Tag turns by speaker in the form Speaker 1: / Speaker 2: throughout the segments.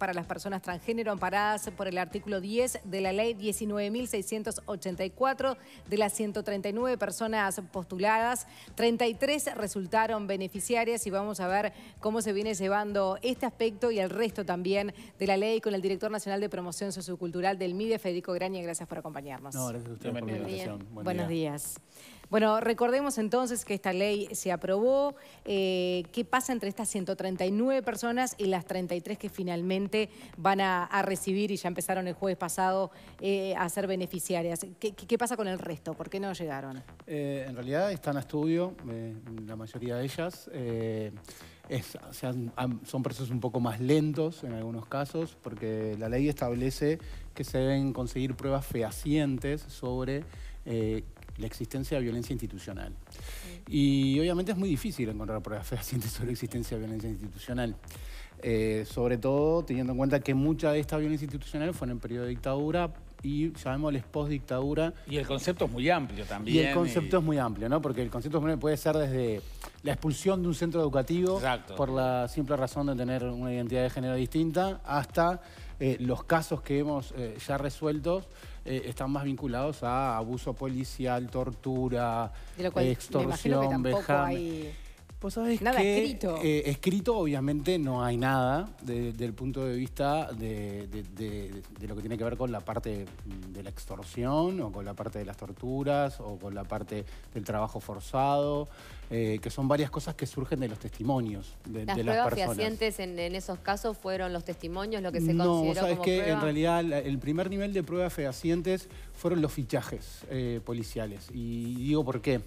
Speaker 1: para las personas transgénero amparadas por el artículo 10 de la ley 19.684 de las 139 personas postuladas, 33 resultaron beneficiarias y vamos a ver cómo se viene llevando este aspecto y el resto también de la ley con el director nacional de promoción sociocultural del MIDE, Federico Graña. Gracias por acompañarnos. gracias a usted Buenos días. Bueno, recordemos entonces que esta ley se aprobó. Eh, ¿Qué pasa entre estas 139 personas y las 33 que finalmente van a, recibir y ya empezaron el jueves pasado eh, a ser beneficiarias? ¿Qué, pasa con el resto? ¿Por qué no llegaron?
Speaker 2: Eh, en realidad están a estudio, la mayoría de ellas. son procesos un poco más lentos en algunos casos, porque la ley establece que se deben conseguir pruebas fehacientes sobre la existencia de violencia institucional. Y obviamente es muy difícil encontrar pruebas fehacientes sobre la existencia de violencia institucional. Eh, sobre todo teniendo en cuenta que mucha de esta violencia institucional fue en el periodo de dictadura y llamémosle, post-dictadura.
Speaker 3: Y el concepto es muy amplio también. Y el concepto
Speaker 2: es muy amplio, ¿no? Porque el concepto puede ser desde la expulsión de un centro educativo por la simple razón de tener una identidad de género distinta hasta eh, los casos que hemos eh, ya resuelto eh, están más vinculados a abuso policial, tortura, extorsión, nada escrito. escrito obviamente no hay nada desde el punto de vista de, lo que tiene que ver con la parte de la extorsión o con la parte de las torturas o con la parte del trabajo forzado. Eh, que son varias cosas que surgen de los testimonios de las, de las personas. fehacientes
Speaker 4: en, esos casos fueron los testimonios, lo que se no, vos sabes que en realidad
Speaker 2: el primer nivel de pruebas fehacientes fueron los fichajes eh, policiales. Y digo por qué. En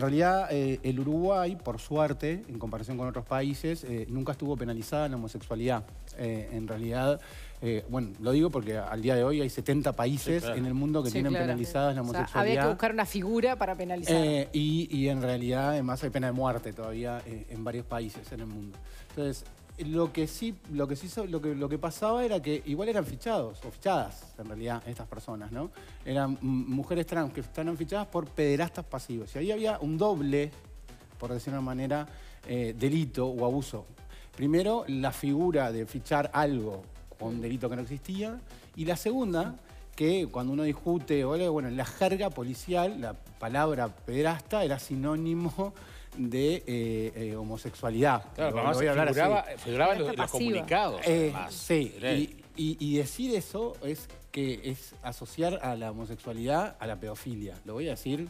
Speaker 2: realidad eh, el Uruguay, por suerte, en comparación con otros países, nunca estuvo penalizada en la homosexualidad. en realidad... Eh, bueno, lo digo porque al día de hoy hay 70 países en el mundo que tienen penalizadas la homosexualidad. había que buscar
Speaker 1: una figura para penalizar. Eh,
Speaker 2: y, en realidad, además, hay pena de muerte todavía eh, en varios países en el mundo. Entonces, lo que sí, lo que sí, lo que, lo que pasaba era que igual eran fichados, o fichadas, en realidad, estas personas, ¿no? Eran mujeres trans que estaban fichadas por pederastas pasivos. Y ahí había un doble, por decir una manera, delito o abuso. Primero, la figura de fichar algo un delito que no existía. Y la segunda, que cuando uno discute, bueno, en la jerga policial, la palabra pedrasta era sinónimo de eh, eh, homosexualidad. Claro, pero hablar figuraba, figuraba los, los, comunicados. Eh, sí, y, decir eso es que es asociar a la homosexualidad a la pedofilia. Lo voy a decir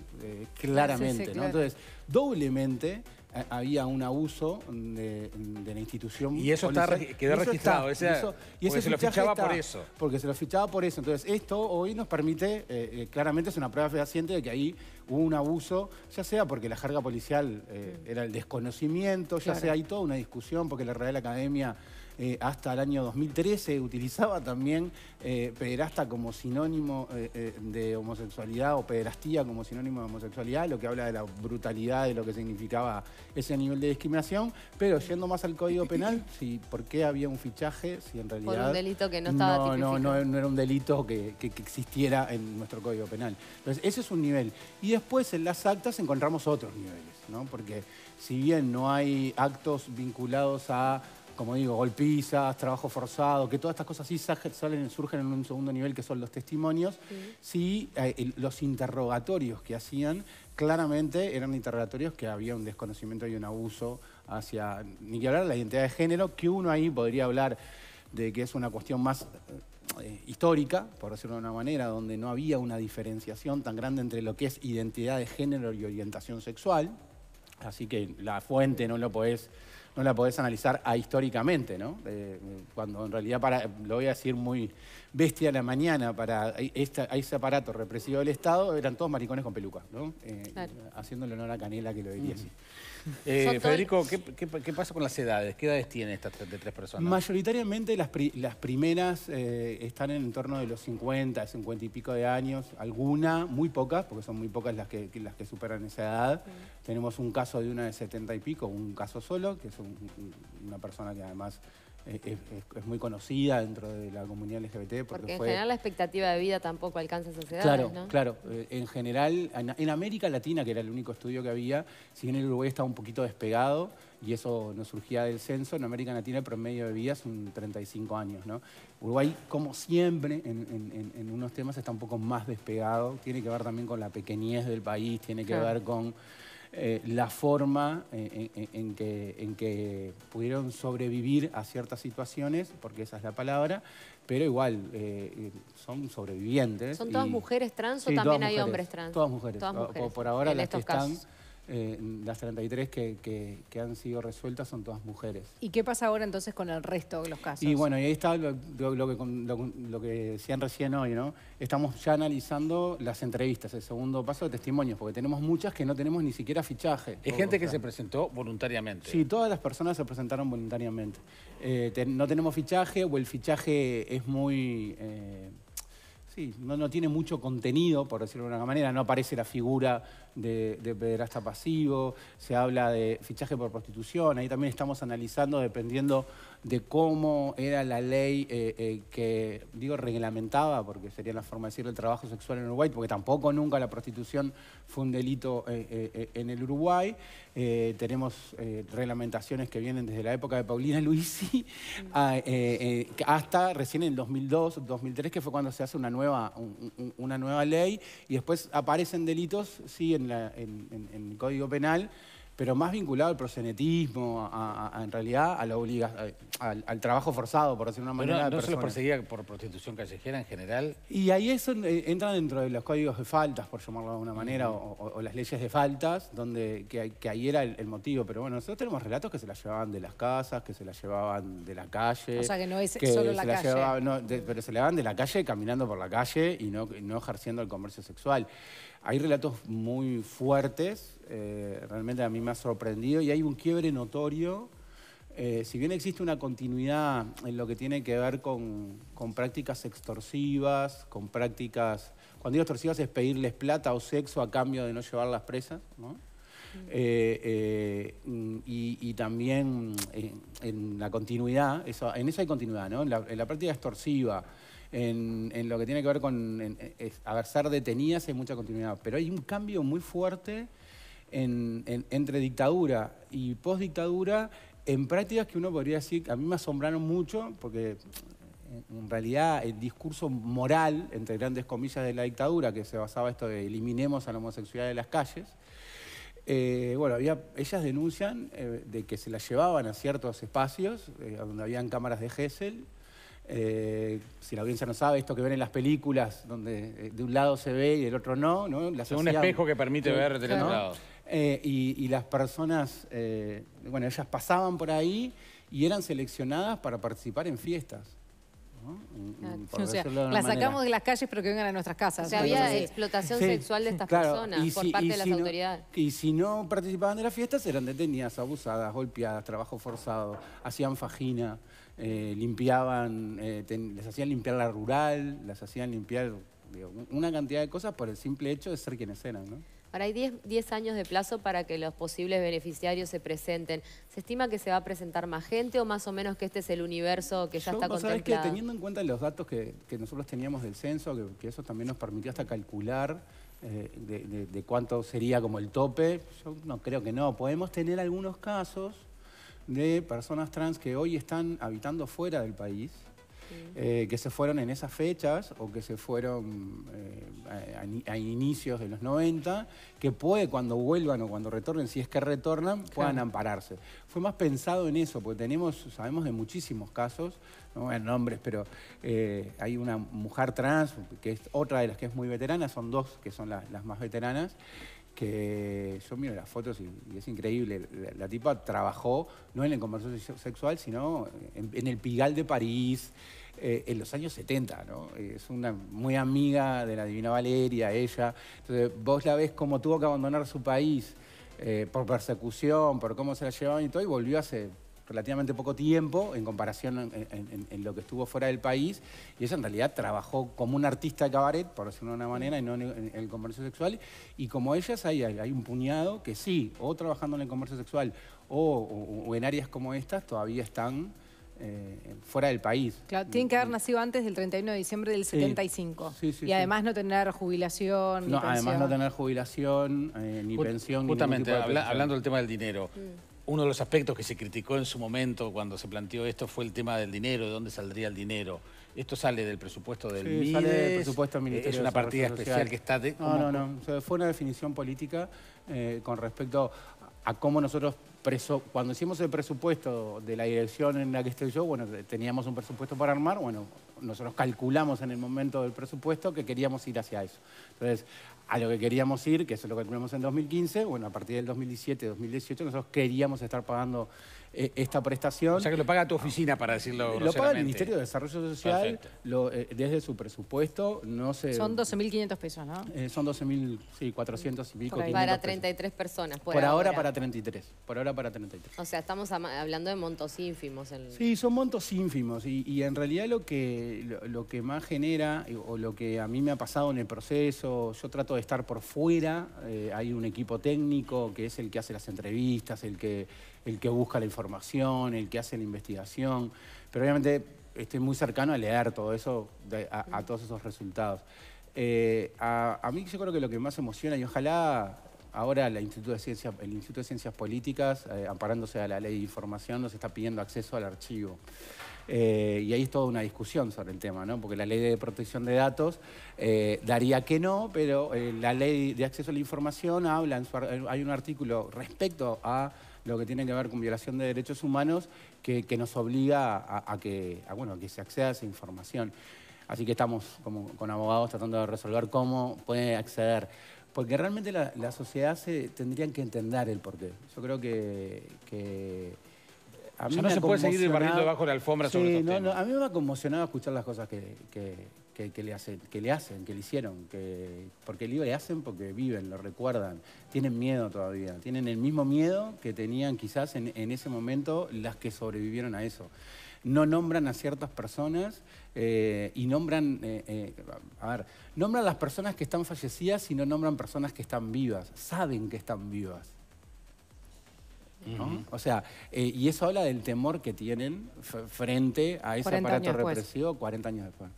Speaker 2: claramente. ¿no? Entonces, doblemente eh, había un abuso de, la institución. Y eso quedó registrado. eso, se lo fichaba por eso. Porque se lo fichaba por eso. Entonces, esto hoy nos permite, eh, eh, claramente es una prueba fehaciente de que ahí hubo un abuso, ya sea porque la carga policial era el desconocimiento, ya sea hay toda una discusión, porque la Real Academia eh, hasta el año 2013 utilizaba también eh, pederasta como sinónimo eh, de homosexualidad o pederastía como sinónimo de homosexualidad, lo que habla de la brutalidad de lo que significaba ese nivel de discriminación. Pero yendo más al Código Penal, si, ¿por qué había un fichaje si en realidad... delito que no estaba no, no, era un delito que, que existiera en nuestro Código Penal. Entonces, ese es un nivel. Y después en las actas encontramos otros niveles, ¿no? Porque si bien no hay actos vinculados a como digo, golpizas, trabajo forzado, que todas estas cosas sí salen, surgen en un segundo nivel, que son los testimonios, sí, eh, los interrogatorios que hacían, claramente eran interrogatorios que había un desconocimiento y un abuso hacia, ni que hablar, la identidad de género, que uno ahí podría hablar de que es una cuestión más eh, histórica, por decirlo de una manera, donde no había una diferenciación tan grande entre lo que es identidad de género y orientación sexual. Así que la fuente no lo podés no la podés analizar ahistóricamente, ¿no? cuando en realidad, para, lo voy a decir muy, bestia la mañana para e-, ese aparato represivo del Estado, eran todos maricones con peluca, ¿no? Eh, haciéndole honor a Canela que lo diría así. Eh, Federico,
Speaker 3: ¿qué, pasa con las edades? ¿Qué edades tienen estas de tres personas?
Speaker 2: Mayoritariamente las, primeras eh, están en torno de los 50, 50 y pico de años. Alguna, muy pocas, porque son muy pocas las que, las que superan esa edad. Tenemos un caso de una de 70 y pico, un caso solo, que es una persona que además es, muy conocida dentro de la comunidad LGBT. Porque, en general la
Speaker 4: expectativa de vida tampoco alcanza esas edades, Claro,
Speaker 2: claro. Eh, en general, en, América Latina, que era el único estudio que había, si bien el Uruguay estaba un poquito despegado, y eso no surgía del censo, en América Latina el promedio de vida es son 35 años, ¿no? Uruguay, como siempre, en, unos temas está un poco más despegado. Tiene que ver también con la pequeñez del país, tiene que ver con... Eh, la forma eh, en, que, pudieron sobrevivir a ciertas situaciones, porque esa es la palabra, pero igual eh, son sobrevivientes. ¿Son todas
Speaker 4: mujeres trans o también hay hombres trans? Todas mujeres. Todas mujeres. Por, ahora las que están...
Speaker 2: Eh, las 33 que, han sido resueltas son todas mujeres.
Speaker 1: ¿Y qué pasa ahora entonces con el resto de los casos? Y bueno,
Speaker 2: y ahí está lo, que, decían recién hoy, ¿no? Estamos ya analizando las entrevistas, el segundo paso de testimonios, porque tenemos muchas que no tenemos ni siquiera fichaje. Es gente que se presentó voluntariamente. Sí, todas las personas se presentaron voluntariamente. Eh, no tenemos fichaje o el fichaje es muy... Eh, sí, no, no tiene mucho contenido, por decirlo de alguna manera, no aparece la figura de, pederasta pasivo, se habla de fichaje por prostitución, ahí también estamos analizando dependiendo de cómo era la ley eh, eh, que, digo, reglamentaba, porque sería la forma de decir el trabajo sexual en Uruguay, porque tampoco nunca la prostitución fue un delito eh, en el Uruguay. tenemos reglamentaciones que vienen desde la época de Paulina Luisi hasta recién en 2002, 2003, que fue cuando se hace una nueva, una nueva ley, y después aparecen delitos, sí, en en, el Código Penal, pero más vinculado al prosenetismo, a, en realidad a la obliga, al, trabajo forzado, por decirlo de una manera. ¿No, se los perseguía
Speaker 3: por prostitución callejera en general?
Speaker 2: Y ahí eso eh, entra dentro de los códigos de faltas, por llamarlo de alguna manera, o, las leyes de faltas, donde que, ahí era el, motivo. Pero bueno, nosotros tenemos relatos que se las llevaban de las casas, que se las llevaban de la calle. O sea, que no es solo la calle. pero se las llevaban de la calle caminando por la calle y no, no ejerciendo el comercio sexual. Hay relatos muy fuertes, eh, realmente a mí me ha sorprendido, y hay un quiebre notorio. Eh, si bien existe una continuidad en lo que tiene que ver con, prácticas extorsivas, con prácticas. Cuando digo extorsivas es pedirles plata o sexo a cambio de no llevar las presas, mm. eh, y, también en, la continuidad, en eso hay continuidad, ¿no? en la práctica extorsiva, en, lo que tiene que ver con en, detenidas hay mucha continuidad, pero hay un cambio muy fuerte entre dictadura y postdictadura en prácticas que uno podría decir, a mí me asombraron mucho, porque eh, en realidad el discurso moral, entre grandes comillas, de la dictadura, que se basaba esto de eliminemos a la homosexualidad de las calles, eh, bueno, había, ellas denuncian eh, de que se las llevaban a ciertos espacios, donde habían cámaras de Hessel, eh, si la audiencia no sabe, esto que ven en las películas, donde eh, de un lado se ve y del otro no, ¿no? un espejo que permite ver del otro lado. Eh, y, las personas, bueno, ellas pasaban por ahí y eran seleccionadas para participar en fiestas. ¿no? o sea, las sacamos
Speaker 1: de las calles pero que vengan a nuestras casas. O sea, había explotación
Speaker 2: sexual de estas personas por parte de las autoridades. Y si no participaban de las fiestas eran detenidas, abusadas, golpeadas, trabajo forzado, hacían fajina. Eh, limpiaban, eh, les hacían limpiar la rural, las hacían limpiar una cantidad de cosas por el simple hecho de ser quienes eran. ¿no?
Speaker 4: Ahora hay 10 años de plazo para que los posibles beneficiarios se presenten. ¿Se estima que se va a presentar más gente o más o menos que este es el universo que ya está contemplado? Sabes que teniendo
Speaker 2: en cuenta los datos que, nosotros teníamos del censo, que, eso también nos permitió hasta calcular eh, de, de, de cuánto sería como el tope, yo no creo que no. Podemos tener algunos casos de personas trans que hoy están habitando fuera del país, eh, que se fueron en esas fechas o que se fueron eh, a, inicios de los 90, que puede cuando vuelvan o cuando retornen, si es que retornan, puedan ampararse. Fue más pensado en eso, porque tenemos, sabemos de muchísimos casos, no voy nombres, pero eh, hay una mujer trans, que es otra de las que es muy veterana, son dos que son las más veteranas, que yo miro las fotos y, es increíble. La, tipa trabajó no en el comercio sexual, sino en, el Pigal de París eh, en los años 70. ¿no? Es una muy amiga de la Divina Valeria, ella. Entonces vos la ves cómo tuvo que abandonar su país eh, por persecución, por cómo se la llevaban y todo, y volvió a hace relativamente poco tiempo en comparación en, lo que estuvo fuera del país. Y ella en realidad trabajó como un artista de cabaret, por decirlo de una manera, y no en el, comercio sexual. Y como ellas hay, un puñado que sí, o trabajando en el comercio sexual o, en áreas como estas, todavía están... Eh, fuera del país. Claro, tienen que haber
Speaker 1: mm. nacido antes del 31 de diciembre del 75. Sí, y además no tener jubilación. No, ni además no
Speaker 2: tener jubilación ni pensión. Justamente, hablando del
Speaker 3: tema del dinero, mm uno de los aspectos que se criticó en su momento cuando se planteó esto fue el tema del dinero, de dónde saldría el dinero. Esto sale del presupuesto del, presupuesto eh, Ministerio Es una partida especial que está... no, no,
Speaker 2: no. fue una definición política eh, con respecto a cómo nosotros preso, cuando hicimos el presupuesto de la dirección en la que estoy yo, bueno, teníamos un presupuesto para armar, bueno, nosotros calculamos en el momento del presupuesto que queríamos ir hacia eso. Entonces, a lo que queríamos ir, que eso es lo que tuvimos en 2015, bueno, a partir del 2017, 2018, nosotros queríamos estar pagando eh, esta prestación. O sea que lo paga tu oficina, para decirlo Lo paga el Ministerio de Desarrollo Social eh, desde su presupuesto. No son
Speaker 4: 12.500 pesos, ¿no?
Speaker 2: Eh, son 12.400 sí, y pico. Para
Speaker 4: 33 personas, por, ahora, para
Speaker 2: 33. Por ahora para 33.
Speaker 4: O sea, estamos hablando de montos ínfimos.
Speaker 2: Sí, son montos ínfimos. Y, en realidad lo que, lo, que más genera, o lo que a mí me ha pasado en el proceso, yo trato de estar por fuera. hay un equipo técnico que es el que hace las entrevistas, el que el que busca la información, el que hace la investigación, pero obviamente estoy muy cercano a leer todo eso, a, todos esos resultados. Eh, a, mí yo creo que lo que más emociona, y ojalá ahora la Instituto de el Instituto de Ciencias Políticas, eh, amparándose a la ley de información, nos está pidiendo acceso al archivo. Eh, y ahí es toda una discusión sobre el tema, ¿no? Porque la ley de protección de datos daría que no, pero la ley de acceso a la información habla, hay un artículo respecto a lo que tiene que ver con violación de derechos humanos que, nos obliga a, que, bueno, que se acceda a esa información. Así que estamos como, con abogados tratando de resolver cómo puede acceder. Porque realmente la, sociedad tendría que entender el porqué. Yo creo que...
Speaker 4: no se puede seguir barriendo debajo de la alfombra sobre estos
Speaker 2: a mí me ha conmocionado escuchar las cosas que que, le, que le hacen, que le hicieron, que, porque le hacen porque viven, lo recuerdan, tienen miedo todavía, tienen el mismo miedo que tenían quizás en, ese momento las que sobrevivieron a eso. No nombran a ciertas personas eh, y nombran, eh, eh, a ver, nombran las personas que están fallecidas y no nombran personas que están vivas, saben que están vivas. O sea, y eso habla del temor que tienen frente a ese aparato represivo 40 años después.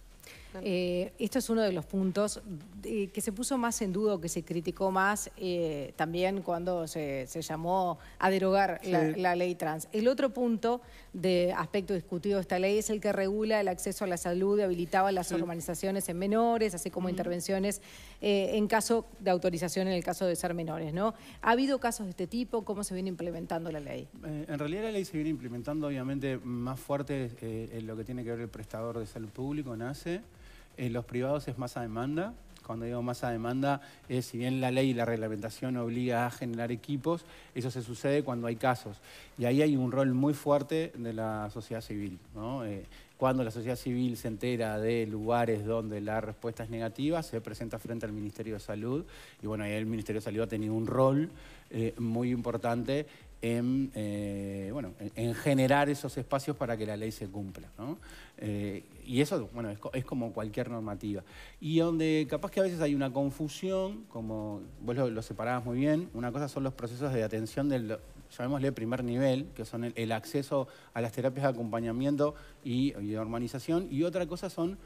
Speaker 1: Eh, esto es uno de los puntos eh, que se puso más en duda, que se criticó más eh, también cuando se, llamó a derogar la, ley trans. El otro punto de aspecto discutido de esta ley es el que regula el acceso a la salud y habilitaba las organizaciones en menores, así como intervenciones eh, en caso de autorización en el caso de ser menores. ¿no? ¿Ha habido casos de este tipo? ¿Cómo se viene implementando la ley?
Speaker 2: en realidad la ley se viene implementando obviamente más fuerte en lo que tiene que ver el prestador de salud público, NACE en eh, los privados es más a demanda. Cuando digo más a demanda, es si bien la ley y la reglamentación obliga a generar equipos, eso se sucede cuando hay casos. Y ahí hay un rol muy fuerte de la sociedad civil. Eh, cuando la sociedad civil se entera de lugares donde la respuesta es negativa, se presenta frente al Ministerio de Salud. Y bueno, ahí el Ministerio de Salud ha tenido un rol eh, muy importante en, eh, bueno, en, generar esos espacios para que la ley se cumpla. Eh, y eso bueno, es, como cualquier normativa. Y donde capaz que a veces hay una confusión, como vos lo, separabas muy bien, una cosa son los procesos de atención del, llamémosle primer nivel, que son el, acceso a las terapias de acompañamiento y, de normalización, y otra cosa son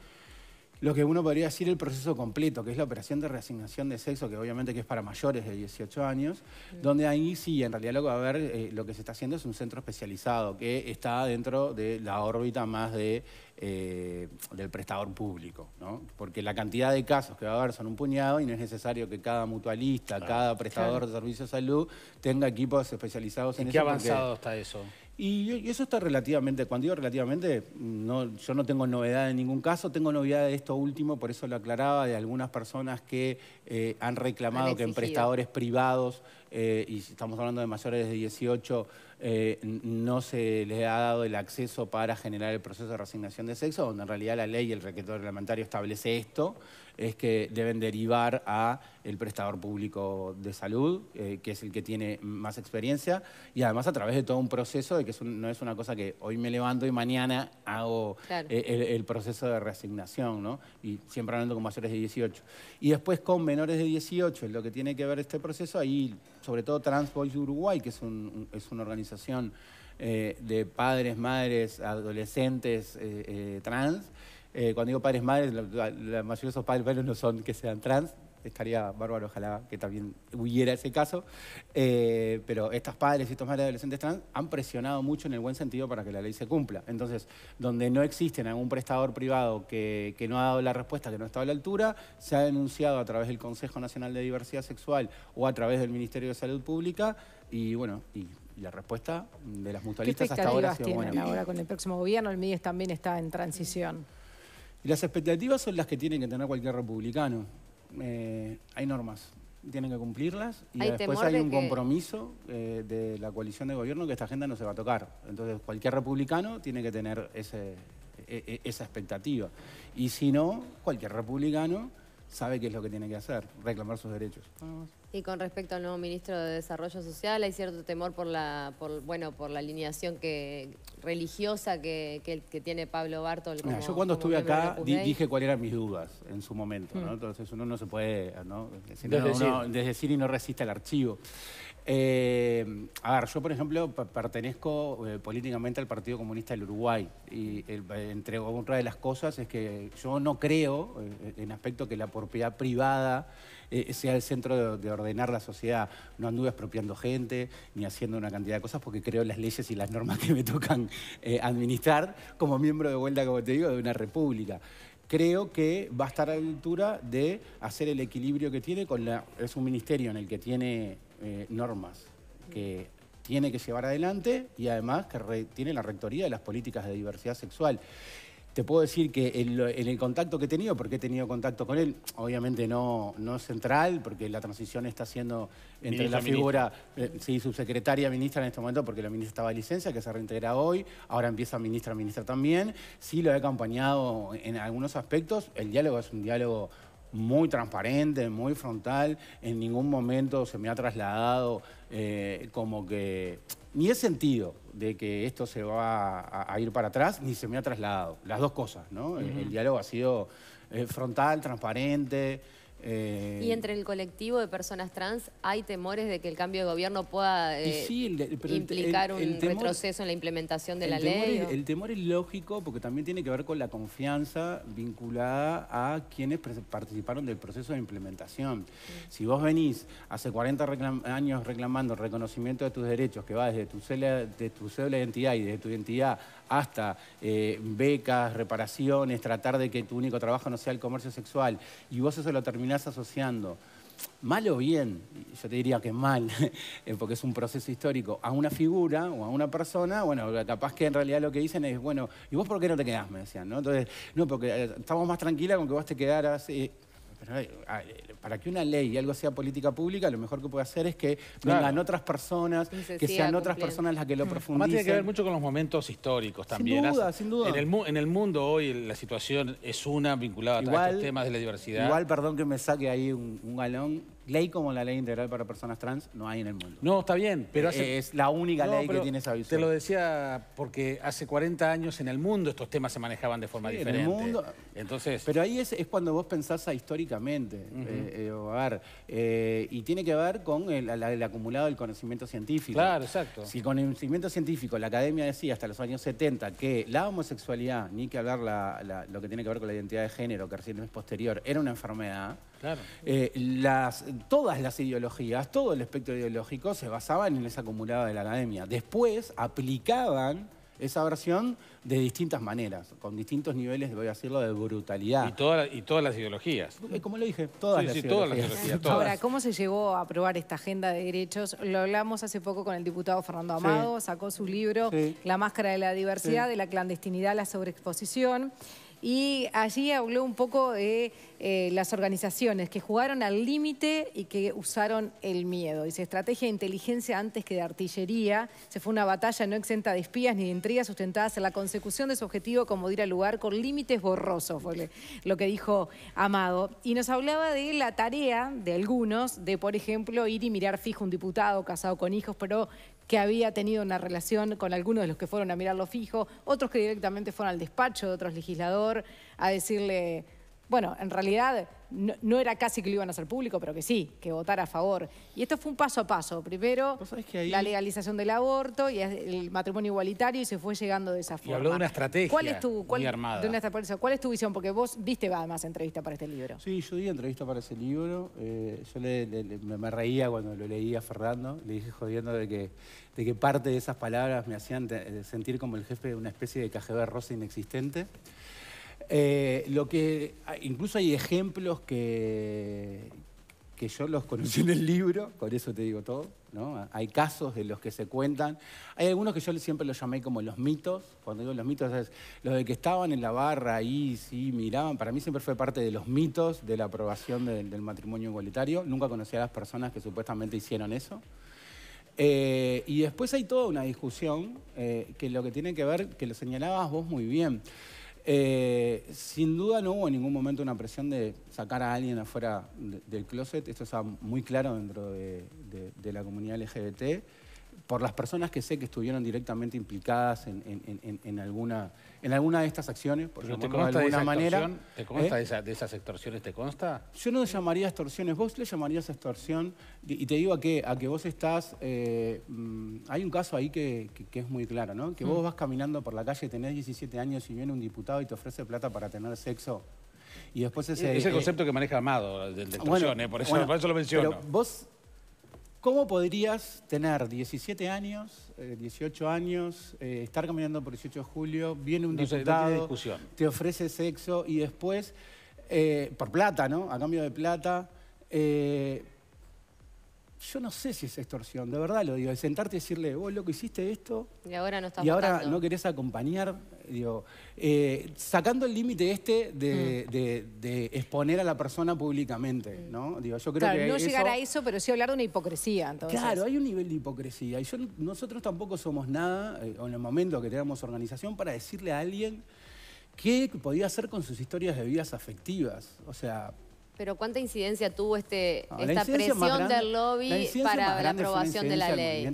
Speaker 2: lo que uno podría decir el proceso completo, que es la operación de reasignación de sexo, que obviamente que es para mayores de 18 años, donde ahí sí, en realidad lo que va a haber, eh, lo que se está haciendo es un centro especializado que está dentro de la órbita más de, eh, del prestador público, ¿no? porque la cantidad de casos que va a haber son un puñado y no es necesario que cada mutualista, cada prestador de servicios de salud tenga equipos especializados en, qué avanzado está eso? Y eso está relativamente, cuando digo relativamente, no, yo no tengo novedad en ningún caso, tengo novedad de esto último, por eso lo aclaraba, de algunas personas que eh, han reclamado que en prestadores privados eh, y estamos hablando de mayores de 18, eh, no se les ha dado el acceso para generar el proceso de resignación de sexo, donde en realidad la ley y el requerimiento reglamentario establece esto, es que deben derivar a el prestador público de salud, eh, que es el que tiene más experiencia, y además a través de todo un proceso de que no es una cosa que hoy me levanto y mañana hago eh, el, proceso de resignación, ¿no? Y siempre hablando con mayores de 18. Y después con menores de 18, es lo que tiene que ver este proceso, ahí sobre todo Trans Boys Uruguay, que es, es una organización eh, de padres, madres, adolescentes eh, eh, trans. cuando digo padres, madres, la, mayoría de esos padres, padres no son que sean trans, estaría bárbaro, ojalá que también hubiera ese caso. Eh, pero estas padres y estos madres adolescentes trans han presionado mucho en el buen sentido para que la ley se cumpla. Entonces, donde no existen algún prestador privado que, no ha dado la respuesta, que no ha estado a la altura, se ha denunciado a través del Consejo Nacional de Diversidad Sexual o a través del Ministerio de Salud Pública y bueno, y la respuesta de las mutualistas hasta ahora ha sido buena. ahora con el
Speaker 1: próximo gobierno? El MIDES también está en transición.
Speaker 2: Y las expectativas son las que tiene que tener cualquier republicano. Eh, hay normas, tienen que cumplirlas y después hay un compromiso eh, de la coalición de gobierno que esta agenda no se va a tocar. Entonces cualquier republicano tiene que tener ese, e, e, esa expectativa. Y si no, cualquier republicano sabe qué es lo que tiene que hacer, reclamar sus derechos.
Speaker 4: Y con respecto al nuevo ministro de Desarrollo Social, hay cierto temor por la, por, bueno, por la alineación que, religiosa que, tiene Pablo Bartol. yo cuando estuve acá dije
Speaker 2: cuáles eran mis dudas en su momento, hmm. entonces uno no se puede ¿no? Decir, y no resiste al archivo. Eh, a ver, yo por ejemplo pertenezco eh, políticamente al Partido Comunista del Uruguay y el, entre otra de las cosas es que yo no creo eh, en aspecto que la propiedad privada eh, sea el centro de, ordenar la sociedad. No anduve expropiando gente ni haciendo una cantidad de cosas porque creo las leyes y las normas que me tocan eh, administrar como miembro de vuelta, como te digo, de una república creo que va a estar a la altura de hacer el equilibrio que tiene con la... Es un ministerio en el que tiene eh, normas que tiene que llevar adelante y además que tiene la rectoría de las políticas de diversidad sexual te puedo decir que en, el, contacto que he tenido, porque he tenido contacto con él, obviamente no, no central, porque la transición está siendo entre la figura, eh, sí, subsecretaria, ministra en este momento, porque la ministra estaba de licencia, que se reintegra hoy, ahora empieza ministra, ministra también. Sí, lo he acompañado en algunos aspectos. El diálogo es un diálogo muy transparente, muy frontal. En ningún momento se me ha trasladado eh, como que ni he sentido de que esto se va a, ir para atrás, ni se me ha trasladado. Las dos cosas, ¿no? el, diálogo ha sido eh, frontal, transparente. Eh, ¿Y entre
Speaker 4: el colectivo de personas trans hay temores de que el cambio de gobierno pueda eh,
Speaker 2: implicar un retroceso
Speaker 4: en la implementación de la ley? el
Speaker 2: temor es lógico porque también tiene que ver con la confianza vinculada a quienes participaron del proceso de implementación. Si vos venís hace 40 años reclamando reconocimiento de tus derechos que va desde tu, de tu cédula de identidad y desde tu identidad hasta eh, becas, reparaciones, tratar de que tu único trabajo no sea el comercio sexual, y vos eso lo terminás asociando, mal o bien, yo te diría que mal, eh, porque es un proceso histórico, a una figura o a una persona, bueno, capaz que en realidad lo que dicen es, bueno, ¿y vos por qué no te quedás? Me decían, ¿no? Entonces, no, porque eh, estamos más tranquilas con que vos te quedaras. Eh, ah, eh, para que una ley y algo sea política pública, lo mejor que puede hacer es que vengan otras personas, que sean otras personas las que lo profundicen. Además tiene que ver
Speaker 3: mucho con los momentos históricos también. Sin duda, sin duda. En el, mundo hoy la situación es una vinculada a a estos temas de la diversidad. Igual,
Speaker 2: perdón que me saque ahí un galón, Ley como la ley integral para personas trans no hay en el mundo.
Speaker 3: No, está bien, pero Es la única ley que tiene esa visión. Te lo decía porque hace 40 años en el mundo estos temas se manejaban de forma diferente. En el mundo... Entonces... Pero ahí es, cuando vos pensás históricamente, eh, eh, a ver,
Speaker 2: eh, y tiene que ver con el, el, acumulado del conocimiento científico. Claro, exacto. Si con el conocimiento científico la academia decía hasta los años 70 que la homosexualidad, ni que hablar lo que tiene que ver con la identidad de género, que recién es posterior, era una enfermedad... Claro. Eh, las, todas las ideologías, todo el espectro ideológico se basaban en esa acumulada de la academia. Después aplicaban esa versión de distintas maneras, con distintos niveles, voy a
Speaker 3: decirlo, de brutalidad. Y, todas las ideologías.
Speaker 2: Eh, como lo dije, todas, las, ideologías.
Speaker 3: Ahora,
Speaker 1: ¿cómo se llegó a aprobar esta agenda de derechos? Lo hablamos hace poco con el diputado Fernando Amado, sacó su libro La máscara de la diversidad, de la clandestinidad, la sobreexposición. Y allí habló un poco de eh, las organizaciones que jugaron al límite y que usaron el miedo. Dice, estrategia de inteligencia antes que de artillería. Se fue una batalla no exenta de espías ni de intrigas sustentadas en la consecución de su objetivo como dirá el lugar con límites borrosos, fue lo que dijo Amado. Y nos hablaba de la tarea de algunos de, por ejemplo, ir y mirar fijo un diputado casado con hijos, pero que había tenido una relación con algunos de los que fueron a mirarlo fijo, otros que directamente fueron al despacho de otros legislador a decirle bueno, en realidad no, era casi que lo iban a hacer público, pero que sí, que votara a favor. Y esto fue un paso a paso. Primero, la legalización del aborto y el matrimonio igualitario y se fue llegando de esa forma. Y habló de una estrategia ¿Cuál es tu, muy armada. ¿Cuál es tu visión? Porque vos viste además entrevista para este libro.
Speaker 2: Sí, yo di entrevista para ese libro. Eh, yo me reía cuando lo leía a Fernando. Le dije jodiendo de que, de que parte de esas palabras me hacían sentir como el jefe de una especie de cajero rosa inexistente. Eh, lo que ah, incluso hay ejemplos que, que yo los conocí en el libro, por eso te digo todo. ¿no? Hay casos de los que se cuentan. Hay algunos que yo siempre los llamé como los mitos. Cuando digo los mitos, es los de que estaban en la barra ahí, sí, miraban. Para mí siempre fue parte de los mitos de la aprobación del matrimonio igualitario. Nunca conocí a las personas que supuestamente hicieron eso. Eh, y después hay toda una discusión eh, que lo que tiene que ver, que lo señalabas vos muy bien. Eh, sin duda no hubo en ningún momento una presión de sacar a alguien afuera del closet, esto está muy claro dentro de la comunidad LGBT por las personas que sé que estuvieron directamente implicadas en, alguna, en alguna de estas acciones, por menos de alguna manera. ¿Te consta
Speaker 3: ¿eh? de, esas extorsiones? ¿Te
Speaker 2: consta? Yo no le llamaría extorsiones, vos le llamarías extorsión. Y te digo a que, a que vos estás. Eh, mm, hay un caso ahí que, es muy claro, ¿no? Que vos mm. vas caminando por la calle, tenés 17 años y viene un diputado y te ofrece plata para tener sexo. Y después es el eh, concepto
Speaker 3: que maneja Amado, el de extorsión, por, eso, lo menciono.
Speaker 2: vos ¿Cómo podrías tener 17 años, 18 eh, años, eh, estar caminando por 18 de julio, viene un no diputado, te ofrece sexo y después, eh, por plata, ¿no? A cambio de plata. yo no sé si es extorsión, de verdad lo digo. El sentarte y decirle, vos loco, hiciste esto. Y ahora no no querés acompañar Digo, eh, sacando el límite este mm. de, exponer a la persona públicamente, mm. ¿no? Digo, yo no llegar a
Speaker 1: eso, pero sí hablar de una hipocresía, entonces. Claro,
Speaker 2: hay un nivel de hipocresía. Y yo, nosotros tampoco somos nada, eh, en el momento que tenemos organización, para decirle a alguien qué podía hacer con sus historias de vidas afectivas. O sea,
Speaker 4: pero ¿cuánta incidencia tuvo este, esta presión del lobby para la aprobación de la ley?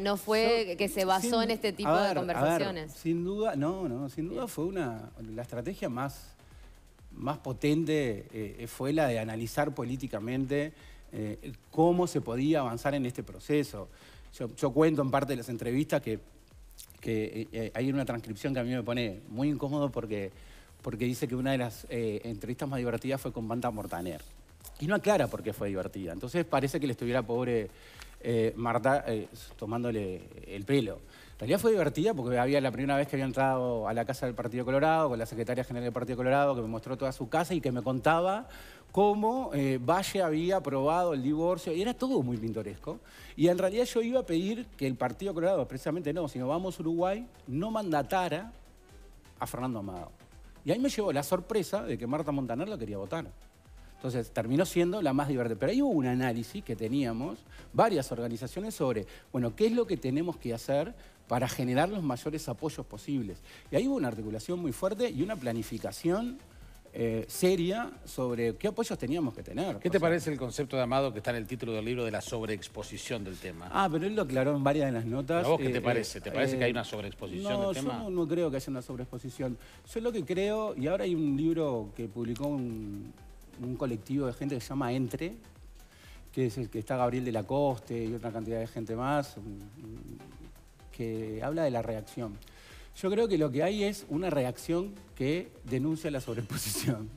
Speaker 4: No, fue que se basó en este tipo de conversaciones.
Speaker 2: sin duda, no, no, sin duda fue una la estrategia más, más potente eh, eh, fue la de analizar políticamente eh, cómo se podía avanzar en este proceso. Yo, cuento en parte de las entrevistas que, que hay una transcripción que a mí me pone muy incómodo porque porque dice que una de las eh, entrevistas más divertidas fue con Banda Mortaner. Y no aclara por qué fue divertida. Entonces parece que le estuviera pobre eh, Marta eh, tomándole el pelo. En realidad fue divertida porque había la primera vez que había entrado a la casa del Partido Colorado, con la secretaria general del Partido Colorado, que me mostró toda su casa y que me contaba cómo Valle había aprobado el divorcio, y era todo muy pintoresco. Y en realidad yo iba a pedir que el Partido Colorado, precisamente no, sino Vamos Uruguay, no mandatara a Fernando Amado. Y ahí me llevó la sorpresa de que Marta Montaner la quería votar. Entonces terminó siendo la más divertida. Pero ahí hubo un análisis que teníamos, varias organizaciones, sobre, bueno, qué es lo que tenemos que hacer para generar los mayores apoyos posibles. Y ahí hubo una articulación muy fuerte y una planificación eh, seria sobre qué apoyos teníamos que tener. ¿Qué te parece
Speaker 3: el concepto de Amado que está en el título del libro de la sobreexposición del tema?
Speaker 2: Ah, pero él lo aclaró en varias de las notas. ¿A vos qué te eh, parece? ¿Te parece eh, que hay una sobreexposición del tema? No, yo no creo que haya una sobreexposición. Yo lo que creo, y ahora hay un libro que publicó un, un colectivo de gente que se llama Entre, que es el que está Gabriel de la Coste y otra cantidad de gente más, que habla de la reacción. Yo creo que lo que hay es una reacción que denuncia la sobreposición.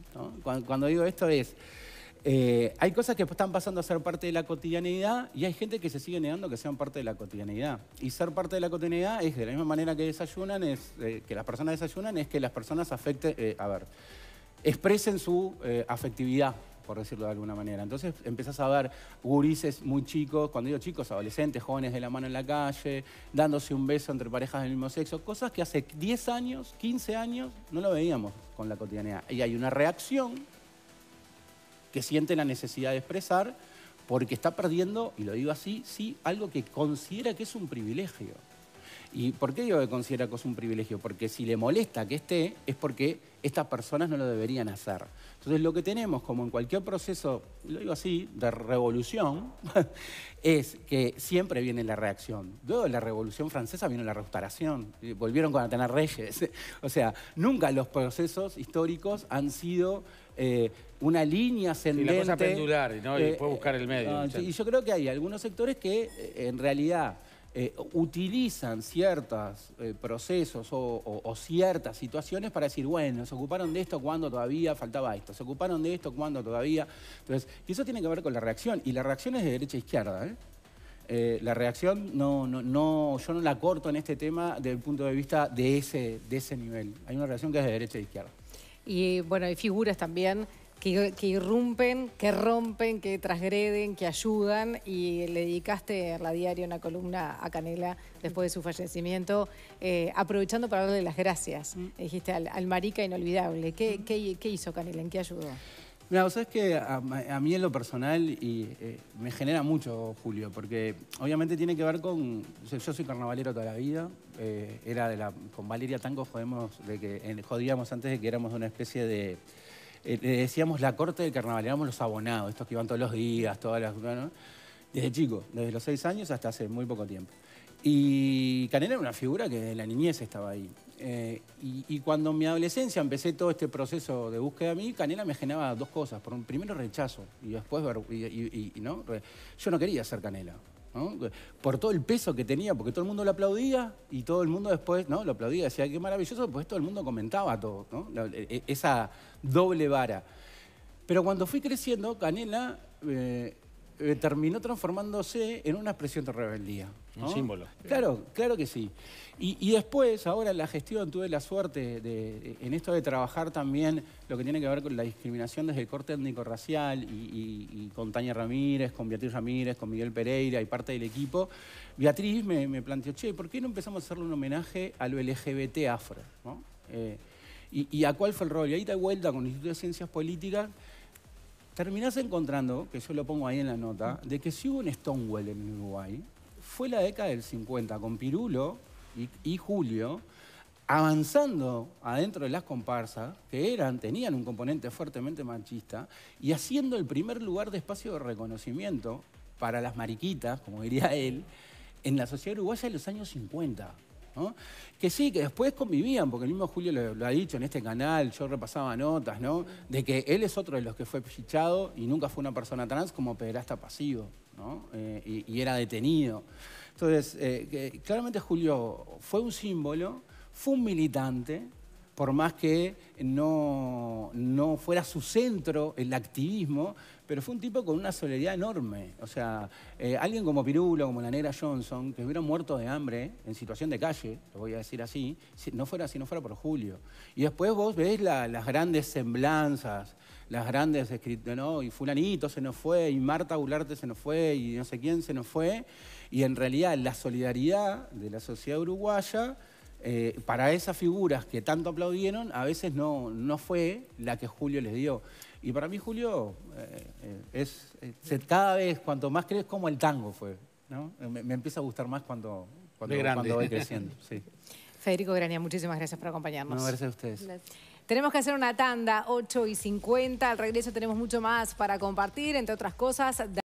Speaker 2: Cuando, digo esto es, eh, hay cosas que están pasando a ser parte de la cotidianidad y hay gente que se sigue negando que sean parte de la cotidianidad. Y ser parte de la cotidianidad es de la misma manera que desayunan, es eh, que las personas desayunan, es que las personas afecten, eh, a ver, expresen su afectividad por decirlo de alguna manera. Entonces empezás a ver gurises muy chicos, cuando digo chicos, adolescentes, jóvenes de la mano en la calle, dándose un beso entre parejas del mismo sexo, cosas que hace 10 años, 15 años, no lo veíamos con la cotidianidad. Y hay una reacción que siente la necesidad de expresar porque está perdiendo, y lo digo así, sí, algo que considera que es un privilegio. ¿Y por qué digo que considera que es un privilegio? Porque si le molesta que esté, es porque estas personas no lo deberían hacer. Entonces lo que tenemos, como en cualquier proceso, lo digo así, de revolución, es que siempre viene la reacción. Luego de la revolución francesa vino la restauración, volvieron con a tener reyes. o sea, nunca los procesos históricos han sido... Eh, una línea ascendente. Y la cosa pendular, ¿no? Y eh,
Speaker 3: buscar el medio. Eh, y
Speaker 2: yo creo que hay algunos sectores que en realidad eh, utilizan ciertos eh, procesos o, ciertas situaciones para decir, bueno, se ocuparon de esto cuando todavía faltaba esto, se ocuparon de esto cuando todavía. Entonces, eso tiene que ver con la reacción, y la reacción es de derecha a izquierda. ¿eh? la reacción no, no, no, yo no la corto en este tema desde el punto de vista de ese, de ese nivel. Hay una reacción que es de derecha e izquierda.
Speaker 1: Y bueno, hay figuras también que, irrumpen, que rompen, que transgreden, que ayudan. Y le dedicaste a la diaria una columna a Canela después de su fallecimiento, eh, aprovechando para darle las gracias. Mm. Dijiste al, marica inolvidable. Mm. ¿Qué, hizo Canela? ¿En qué ayudó?
Speaker 2: Mira, vos sabés que a, mí en lo personal y, eh, me genera mucho Julio, porque obviamente tiene que ver con. Yo soy carnavalero toda la vida. Eh, era de la, con Valeria Tango de que, jodíamos antes de que éramos una especie de eh, le decíamos la corte del carnaval, éramos los abonados, estos que iban todos los días, todas las... Desde chico, desde los seis años hasta hace muy poco tiempo. Y Canela era una figura que desde la niñez estaba ahí. Eh, y, cuando en mi adolescencia empecé todo este proceso de búsqueda a mí, Canela me generaba dos cosas. Por un, primero rechazo y después y, y, ¿no? yo no quería ser Canela por todo el peso que tenía, porque todo el mundo lo aplaudía y todo el mundo después ¿no? lo aplaudía, decía, qué maravilloso, pues todo el mundo comentaba todo, e, e, esa doble vara. Pero cuando fui creciendo, Canela eh, eh, terminó transformándose en una expresión de rebeldía. Un símbolo. Claro, claro que sí. Y, después, ahora en la gestión, tuve la suerte de, en esto de trabajar también lo que tiene que ver con la discriminación desde el corte étnico-racial y, con Tania Ramírez, con Beatriz Ramírez, con Miguel Pereira y parte del equipo. Beatriz me, planteó, che, ¿por qué no empezamos a hacerle un homenaje a lo LGBT afro? Eh, y, a cuál fue el rol? Y ahí da vuelta con el Instituto de Ciencias Políticas terminás encontrando, que yo lo pongo ahí en la nota, de que si hubo un Stonewall en Uruguay, fue la década del 50, con Pirulo y, y Julio, avanzando adentro de las comparsas, que eran, tenían un componente fuertemente machista, y haciendo el primer lugar de espacio de reconocimiento para las mariquitas, como diría él, en la sociedad uruguaya de los años 50. Que sí, que después convivían, porque el mismo Julio lo, ha dicho en este canal, yo repasaba notas, De que él es otro de los que fue fichado y nunca fue una persona trans como pederasta pasivo, eh, y, era detenido. Entonces, eh, claramente Julio fue un símbolo, fue un militante, por más que no, no fuera su centro el activismo, pero fue un tipo con una solidaridad enorme. O sea, eh, alguien como Pirulo, como la negra Johnson, que hubieran muerto de hambre, en situación de calle, lo voy a decir así, si no fuera, si no fuera por Julio. Y después vos ves las grandes semblanzas, las grandes escritas, ¿no? Y fulanito se nos fue, y Marta Bularte se nos fue, y no sé quién se nos fue. Y en realidad la solidaridad de la sociedad uruguaya... Eh, para esas figuras que tanto aplaudieron, a veces no, no fue la que Julio les dio. Y para mí, Julio, eh, eh, es, cada vez, cuanto más crees, como el tango fue. Me, empieza a gustar más cuando, cuando, cuando voy creciendo.
Speaker 1: Federico Granía, muchísimas gracias por acompañarnos. No, gracias a ustedes. Tenemos que hacer una tanda, 8 y 50. Al regreso tenemos mucho más para compartir, entre otras cosas.